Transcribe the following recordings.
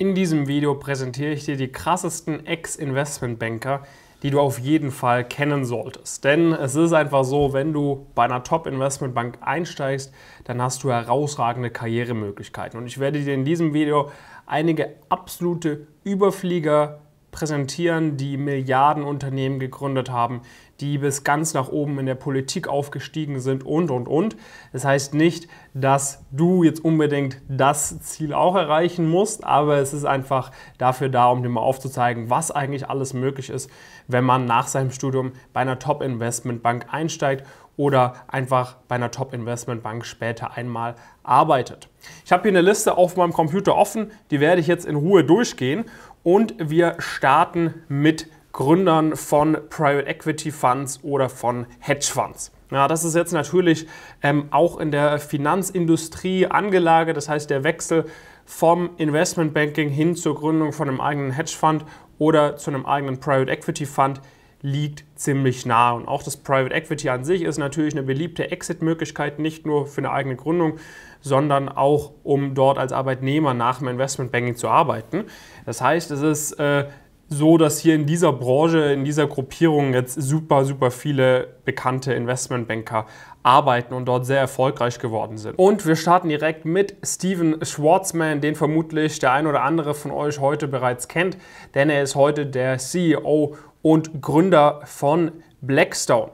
In diesem Video präsentiere ich dir die krassesten Ex-Investmentbanker, die du auf jeden Fall kennen solltest. Denn es ist einfach so, wenn du bei einer Top-Investmentbank einsteigst, dann hast du herausragende Karrieremöglichkeiten. Und ich werde dir in diesem Video einige absolute Überflieger präsentieren, die Milliardenunternehmen gegründet haben, die bis ganz nach oben in der Politik aufgestiegen sind und, und, und. Das heißt nicht, dass du jetzt unbedingt das Ziel auch erreichen musst, aber es ist einfach dafür da, um dir mal aufzuzeigen, was eigentlich alles möglich ist, wenn man nach seinem Studium bei einer Top-Investmentbank einsteigt oder einfach bei einer Top-Investmentbank später einmal arbeitet. Ich habe hier eine Liste auf meinem Computer offen, die werde ich jetzt in Ruhe durchgehen und wir starten mit Gründern von Private Equity Funds oder von Hedge Funds. Ja, das ist jetzt natürlich ähm, auch in der Finanzindustrie angelagert. Das heißt, der Wechsel vom Investment Banking hin zur Gründung von einem eigenen Hedge Fund oder zu einem eigenen Private Equity Fund liegt ziemlich nah. Und auch das Private Equity an sich ist natürlich eine beliebte Exit-Möglichkeit, nicht nur für eine eigene Gründung, sondern auch, um dort als Arbeitnehmer nach dem Investment Banking zu arbeiten. Das heißt, es ist äh, so, dass hier in dieser Branche, in dieser Gruppierung jetzt super, super viele bekannte Investmentbanker arbeiten und dort sehr erfolgreich geworden sind. Und wir starten direkt mit Steven Schwartzman, den vermutlich der ein oder andere von euch heute bereits kennt, denn er ist heute der CEO und Gründer von Blackstone.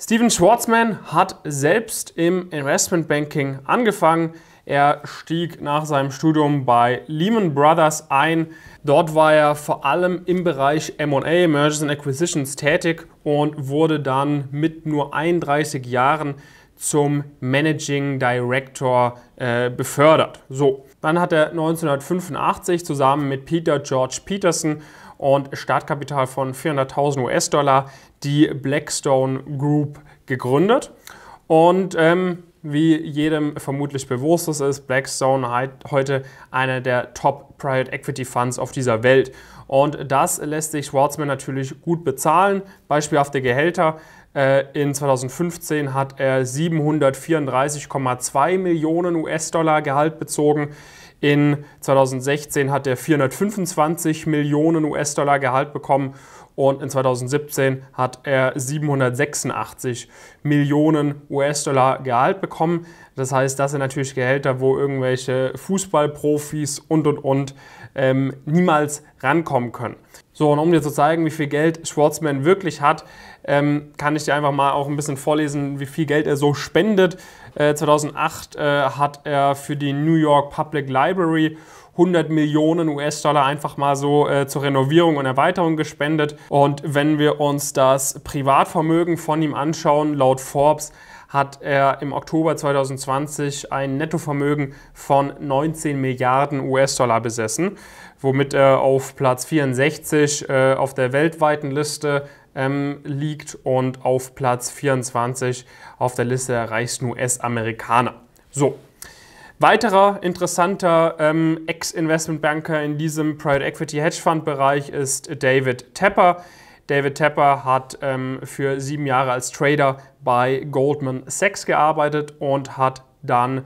Steven Schwartzman hat selbst im Investmentbanking angefangen, er stieg nach seinem Studium bei Lehman Brothers ein. Dort war er vor allem im Bereich MA, Mergers and Acquisitions, tätig und wurde dann mit nur 31 Jahren zum Managing Director äh, befördert. So, dann hat er 1985 zusammen mit Peter George Peterson und Startkapital von 400.000 US-Dollar die Blackstone Group gegründet. Und ähm, wie jedem vermutlich bewusst ist, ist Blackstone heute einer der Top Private Equity Funds auf dieser Welt. Und das lässt sich Schwarzman natürlich gut bezahlen. Beispielhafte Gehälter. Äh, in 2015 hat er 734,2 Millionen US-Dollar Gehalt bezogen. In 2016 hat er 425 Millionen US-Dollar Gehalt bekommen und in 2017 hat er 786 Millionen US-Dollar Gehalt bekommen. Das heißt, das sind natürlich Gehälter, wo irgendwelche Fußballprofis und und und ähm, niemals rankommen können. So, und um dir zu zeigen, wie viel Geld Schwarzman wirklich hat, ähm, kann ich dir einfach mal auch ein bisschen vorlesen, wie viel Geld er so spendet. Äh, 2008 äh, hat er für die New York Public Library 100 Millionen US-Dollar einfach mal so äh, zur Renovierung und Erweiterung gespendet. Und wenn wir uns das Privatvermögen von ihm anschauen, laut Forbes, hat er im Oktober 2020 ein Nettovermögen von 19 Milliarden US-Dollar besessen, womit er auf Platz 64 äh, auf der weltweiten Liste ähm, liegt und auf Platz 24 auf der Liste der reichsten US-Amerikaner. So, Weiterer interessanter ähm, Ex-Investmentbanker in diesem Private Equity Hedge Fund Bereich ist David Tepper. David Tepper hat ähm, für sieben Jahre als Trader bei Goldman Sachs gearbeitet und hat dann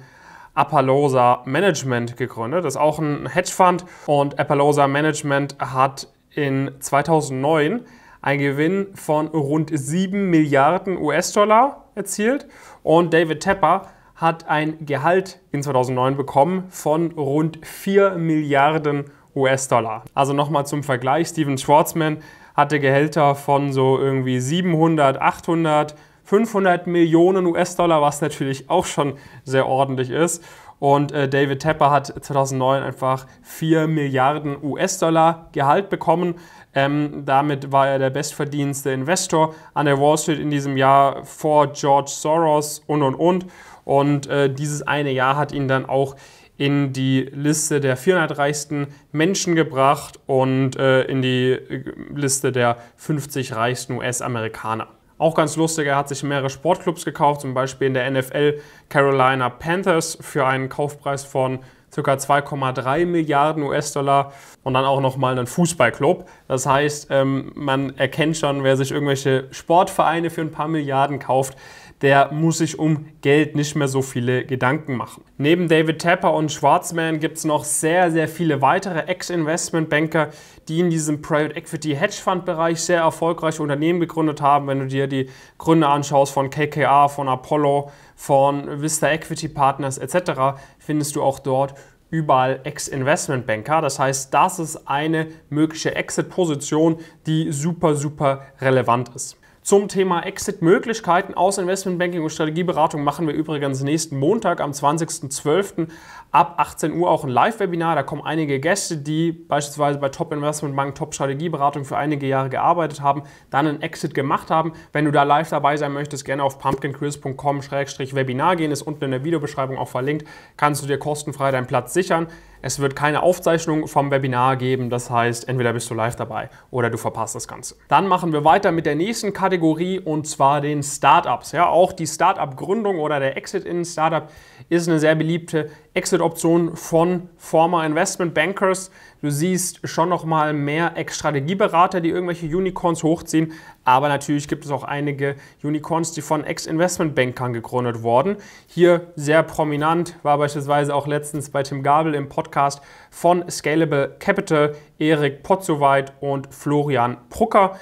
Appaloosa Management gegründet. Das ist auch ein Hedgefund und Appaloosa Management hat in 2009 einen Gewinn von rund 7 Milliarden US-Dollar erzielt und David Tepper hat ein Gehalt in 2009 bekommen von rund 4 Milliarden US-Dollar. Also nochmal zum Vergleich, Steven Schwarzman hatte Gehälter von so irgendwie 700, 800, 500 Millionen US-Dollar, was natürlich auch schon sehr ordentlich ist. Und äh, David Tepper hat 2009 einfach 4 Milliarden US-Dollar Gehalt bekommen. Ähm, damit war er der bestverdienste Investor an der Wall Street in diesem Jahr vor George Soros und und und. Und äh, dieses eine Jahr hat ihn dann auch in die Liste der 400 reichsten Menschen gebracht und äh, in die äh, Liste der 50 reichsten US-Amerikaner. Auch ganz lustig, er hat sich mehrere Sportclubs gekauft, zum Beispiel in der NFL Carolina Panthers für einen Kaufpreis von ca. 2,3 Milliarden US-Dollar und dann auch nochmal einen Fußballclub. Das heißt, ähm, man erkennt schon, wer sich irgendwelche Sportvereine für ein paar Milliarden kauft, der muss sich um Geld nicht mehr so viele Gedanken machen. Neben David Tapper und Schwarzman gibt es noch sehr, sehr viele weitere Ex-Investmentbanker, die in diesem Private Equity Hedge Fund Bereich sehr erfolgreiche Unternehmen gegründet haben. Wenn du dir die Gründe anschaust von KKR, von Apollo, von Vista Equity Partners etc., findest du auch dort überall Ex-Investmentbanker. Das heißt, das ist eine mögliche Exit-Position, die super, super relevant ist. Zum Thema Exit-Möglichkeiten aus Investmentbanking und Strategieberatung machen wir übrigens nächsten Montag am 20.12. ab 18 Uhr auch ein Live-Webinar. Da kommen einige Gäste, die beispielsweise bei Top Investmentbank, Top Strategieberatung für einige Jahre gearbeitet haben, dann einen Exit gemacht haben. Wenn du da live dabei sein möchtest, gerne auf pumpkinquiz.com-webinar gehen, ist unten in der Videobeschreibung auch verlinkt. Kannst du dir kostenfrei deinen Platz sichern. Es wird keine Aufzeichnung vom Webinar geben, das heißt, entweder bist du live dabei oder du verpasst das Ganze. Dann machen wir weiter mit der nächsten Kategorie und zwar den Startups. Ja, auch die Startup-Gründung oder der Exit in Startup ist eine sehr beliebte Exit-Optionen von former Investment Bankers. Du siehst schon noch mal mehr Ex-Strategieberater, die irgendwelche Unicorns hochziehen. Aber natürlich gibt es auch einige Unicorns, die von Ex-Investment Bankern gegründet wurden. Hier sehr prominent war beispielsweise auch letztens bei Tim Gabel im Podcast von Scalable Capital Erik Potzowait und Florian Brucker.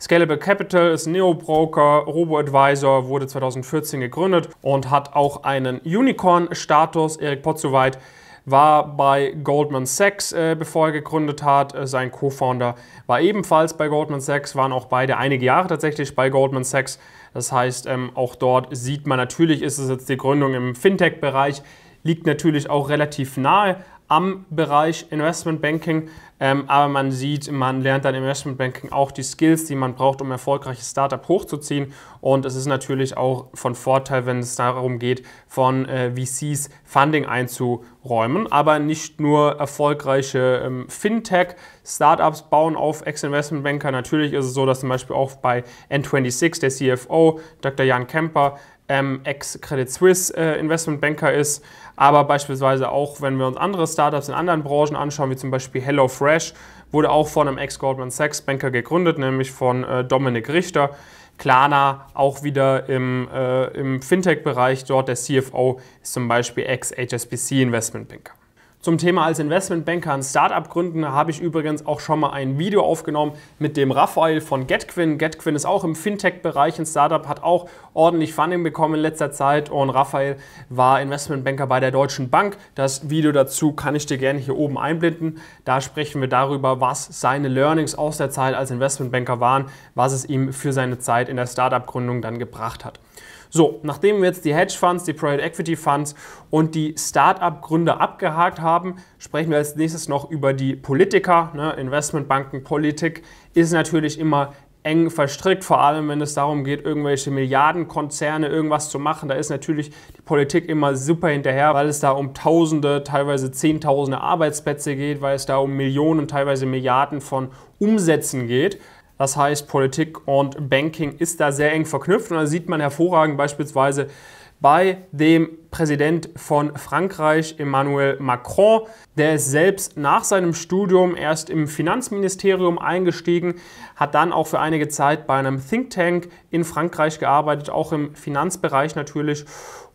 Scalable Capital ist Neo-Broker, Robo-Advisor, wurde 2014 gegründet und hat auch einen Unicorn-Status. Erik Potzowait war bei Goldman Sachs, äh, bevor er gegründet hat. Äh, sein Co-Founder war ebenfalls bei Goldman Sachs, waren auch beide einige Jahre tatsächlich bei Goldman Sachs. Das heißt, ähm, auch dort sieht man natürlich, ist es jetzt die Gründung im Fintech-Bereich, liegt natürlich auch relativ nahe am Bereich Investment Banking. Ähm, aber man sieht, man lernt dann im Investmentbanking auch die Skills, die man braucht, um erfolgreiches Startup hochzuziehen. Und es ist natürlich auch von Vorteil, wenn es darum geht, von äh, VCs Funding einzuräumen. Aber nicht nur erfolgreiche ähm, Fintech-Startups bauen auf Ex-Investmentbanker. Natürlich ist es so, dass zum Beispiel auch bei N26 der CFO, Dr. Jan Kemper, ähm, ex-Credit Suisse äh, Investmentbanker ist, aber beispielsweise auch, wenn wir uns andere Startups in anderen Branchen anschauen, wie zum Beispiel HelloFresh, wurde auch von einem ex-Goldman Sachs Banker gegründet, nämlich von äh, Dominik Richter. Klarna auch wieder im, äh, im Fintech-Bereich, dort der CFO ist zum Beispiel ex-HSBC Investmentbanker. Zum Thema als Investmentbanker ein Startup gründen habe ich übrigens auch schon mal ein Video aufgenommen mit dem Raphael von GetQuinn. GetQuinn ist auch im Fintech-Bereich ein Startup, hat auch ordentlich Funding bekommen in letzter Zeit und Raphael war Investmentbanker bei der Deutschen Bank. Das Video dazu kann ich dir gerne hier oben einblenden. Da sprechen wir darüber, was seine Learnings aus der Zeit als Investmentbanker waren, was es ihm für seine Zeit in der Startup-Gründung dann gebracht hat. So, nachdem wir jetzt die Hedge Funds, die Private Equity Funds und die Start-up-Gründer abgehakt haben, sprechen wir als nächstes noch über die Politiker. Ne? Investmentbanken, Politik ist natürlich immer eng verstrickt, vor allem wenn es darum geht, irgendwelche Milliardenkonzerne irgendwas zu machen. Da ist natürlich die Politik immer super hinterher, weil es da um Tausende, teilweise Zehntausende Arbeitsplätze geht, weil es da um Millionen, teilweise Milliarden von Umsätzen geht. Das heißt, Politik und Banking ist da sehr eng verknüpft und da sieht man hervorragend beispielsweise bei dem Präsident von Frankreich, Emmanuel Macron. Der ist selbst nach seinem Studium erst im Finanzministerium eingestiegen, hat dann auch für einige Zeit bei einem Think Tank in Frankreich gearbeitet, auch im Finanzbereich natürlich,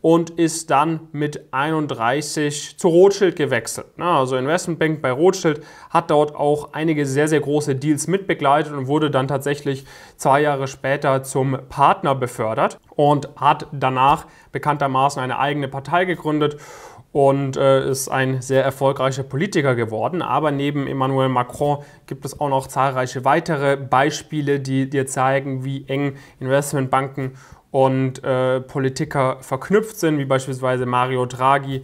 und ist dann mit 31 zu Rothschild gewechselt. Also Investmentbank bei Rothschild hat dort auch einige sehr, sehr große Deals mitbegleitet und wurde dann tatsächlich zwei Jahre später zum Partner befördert und hat danach bekanntermaßen eine eigene Partei gegründet und äh, ist ein sehr erfolgreicher Politiker geworden. Aber neben Emmanuel Macron gibt es auch noch zahlreiche weitere Beispiele, die dir zeigen, wie eng Investmentbanken und äh, Politiker verknüpft sind, wie beispielsweise Mario Draghi,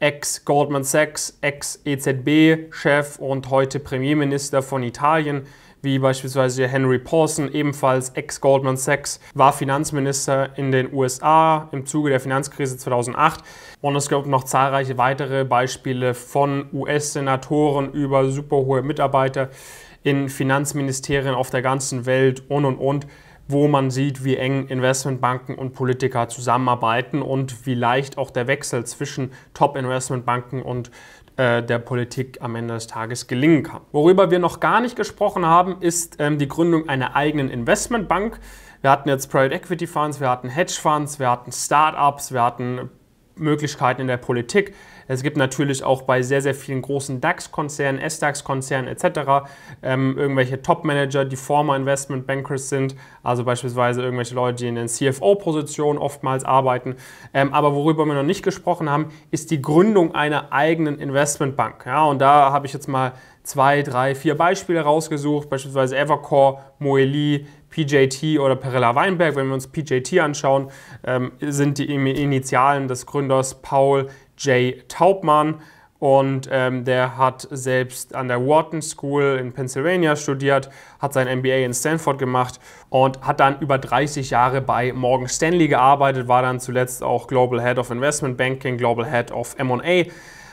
ex-Goldman Sachs, ex-EZB-Chef und heute Premierminister von Italien wie beispielsweise Henry Paulson, ebenfalls ex-Goldman Sachs, war Finanzminister in den USA im Zuge der Finanzkrise 2008. Und es gibt noch zahlreiche weitere Beispiele von US-Senatoren über superhohe Mitarbeiter in Finanzministerien auf der ganzen Welt und und und wo man sieht, wie eng Investmentbanken und Politiker zusammenarbeiten und wie leicht auch der Wechsel zwischen Top-Investmentbanken und äh, der Politik am Ende des Tages gelingen kann. Worüber wir noch gar nicht gesprochen haben, ist ähm, die Gründung einer eigenen Investmentbank. Wir hatten jetzt Private Equity Funds, wir hatten Hedge Funds, wir hatten Startups, wir hatten Möglichkeiten in der Politik. Es gibt natürlich auch bei sehr, sehr vielen großen DAX-Konzernen, S-DAX-Konzernen etc. Ähm, irgendwelche Top-Manager, die former Investmentbankers sind, also beispielsweise irgendwelche Leute, die in den CFO-Positionen oftmals arbeiten. Ähm, aber worüber wir noch nicht gesprochen haben, ist die Gründung einer eigenen Investmentbank. Ja, und da habe ich jetzt mal zwei, drei, vier Beispiele rausgesucht, beispielsweise Evercore, Moeli, PJT oder Perella Weinberg. Wenn wir uns PJT anschauen, ähm, sind die Initialen des Gründers Paul J. Taubmann. Und ähm, der hat selbst an der Wharton School in Pennsylvania studiert, hat sein MBA in Stanford gemacht und hat dann über 30 Jahre bei Morgan Stanley gearbeitet, war dann zuletzt auch Global Head of Investment Banking, Global Head of MA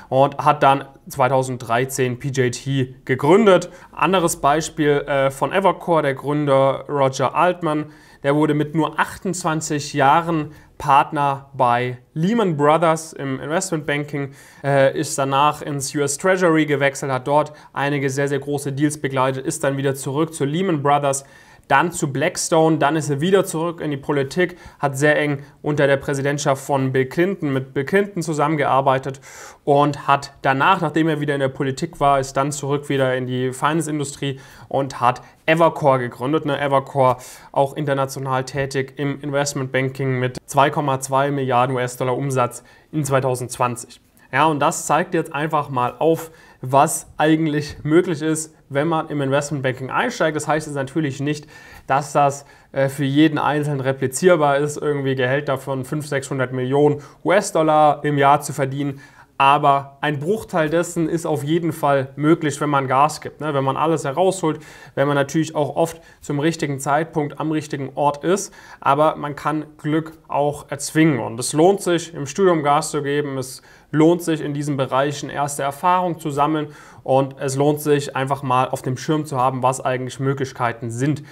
und hat dann 2013 PJT gegründet. Anderes Beispiel äh, von Evercore, der Gründer Roger Altman, der wurde mit nur 28 Jahren Partner bei Lehman Brothers im Investmentbanking, äh, ist danach ins US Treasury gewechselt, hat dort einige sehr, sehr große Deals begleitet, ist dann wieder zurück zu Lehman Brothers dann zu Blackstone, dann ist er wieder zurück in die Politik, hat sehr eng unter der Präsidentschaft von Bill Clinton mit Bill Clinton zusammengearbeitet und hat danach, nachdem er wieder in der Politik war, ist dann zurück wieder in die Finance-Industrie und hat Evercore gegründet. Ne? Evercore auch international tätig im Investmentbanking mit 2,2 Milliarden US-Dollar Umsatz in 2020. Ja, und das zeigt jetzt einfach mal auf, was eigentlich möglich ist, wenn man im Investmentbanking einsteigt. Das heißt jetzt natürlich nicht, dass das äh, für jeden Einzelnen replizierbar ist, irgendwie Gehälter von 500, 600 Millionen US-Dollar im Jahr zu verdienen aber ein Bruchteil dessen ist auf jeden Fall möglich, wenn man Gas gibt. Ne? Wenn man alles herausholt, wenn man natürlich auch oft zum richtigen Zeitpunkt am richtigen Ort ist, aber man kann Glück auch erzwingen. Und es lohnt sich, im Studium Gas zu geben, es lohnt sich, in diesen Bereichen erste Erfahrung zu sammeln und es lohnt sich, einfach mal auf dem Schirm zu haben, was eigentlich Möglichkeiten sind.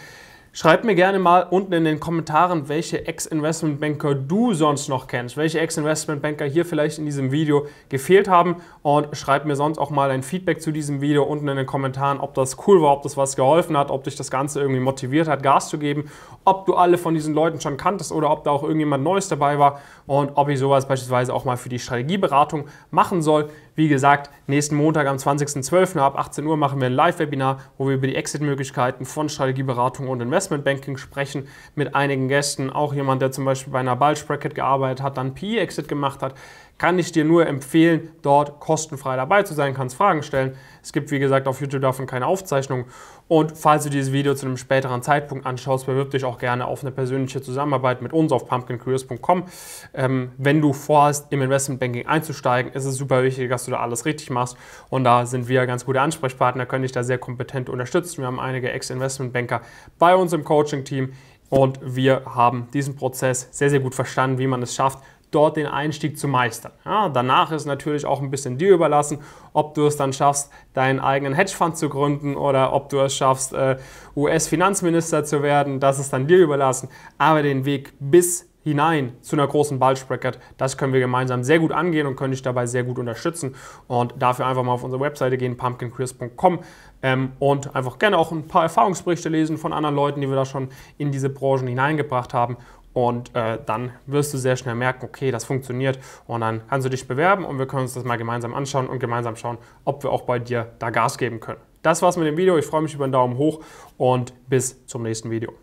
Schreib mir gerne mal unten in den Kommentaren, welche Ex-Investmentbanker du sonst noch kennst, welche Ex-Investmentbanker hier vielleicht in diesem Video gefehlt haben und schreib mir sonst auch mal ein Feedback zu diesem Video unten in den Kommentaren, ob das cool war, ob das was geholfen hat, ob dich das Ganze irgendwie motiviert hat, Gas zu geben, ob du alle von diesen Leuten schon kanntest oder ob da auch irgendjemand Neues dabei war und ob ich sowas beispielsweise auch mal für die Strategieberatung machen soll. Wie gesagt, nächsten Montag am 20.12. ab 18 Uhr machen wir ein Live-Webinar, wo wir über die Exit-Möglichkeiten von Strategieberatung und Investmentbanking sprechen mit einigen Gästen. Auch jemand, der zum Beispiel bei einer Bulge Bracket gearbeitet hat, dann PE-Exit gemacht hat kann ich dir nur empfehlen, dort kostenfrei dabei zu sein, kannst Fragen stellen. Es gibt, wie gesagt, auf YouTube davon keine Aufzeichnung. Und falls du dieses Video zu einem späteren Zeitpunkt anschaust, bewirb dich auch gerne auf eine persönliche Zusammenarbeit mit uns auf pumpkincareers.com. Ähm, wenn du vorhast, im Investmentbanking einzusteigen, ist es super wichtig, dass du da alles richtig machst. Und da sind wir ganz gute Ansprechpartner, können dich da sehr kompetent unterstützen. Wir haben einige Ex-Investmentbanker bei uns im Coaching-Team. Und wir haben diesen Prozess sehr, sehr gut verstanden, wie man es schafft, dort den Einstieg zu meistern. Ja, danach ist natürlich auch ein bisschen dir überlassen, ob du es dann schaffst, deinen eigenen Hedgefonds zu gründen oder ob du es schaffst, äh, US-Finanzminister zu werden. Das ist dann dir überlassen. Aber den Weg bis hinein zu einer großen Ballspreckert, das können wir gemeinsam sehr gut angehen und können dich dabei sehr gut unterstützen. Und dafür einfach mal auf unsere Webseite gehen, pumpkincrisp.com ähm, und einfach gerne auch ein paar Erfahrungsberichte lesen von anderen Leuten, die wir da schon in diese Branchen hineingebracht haben und äh, dann wirst du sehr schnell merken, okay, das funktioniert. Und dann kannst du dich bewerben und wir können uns das mal gemeinsam anschauen und gemeinsam schauen, ob wir auch bei dir da Gas geben können. Das war's mit dem Video. Ich freue mich über einen Daumen hoch und bis zum nächsten Video.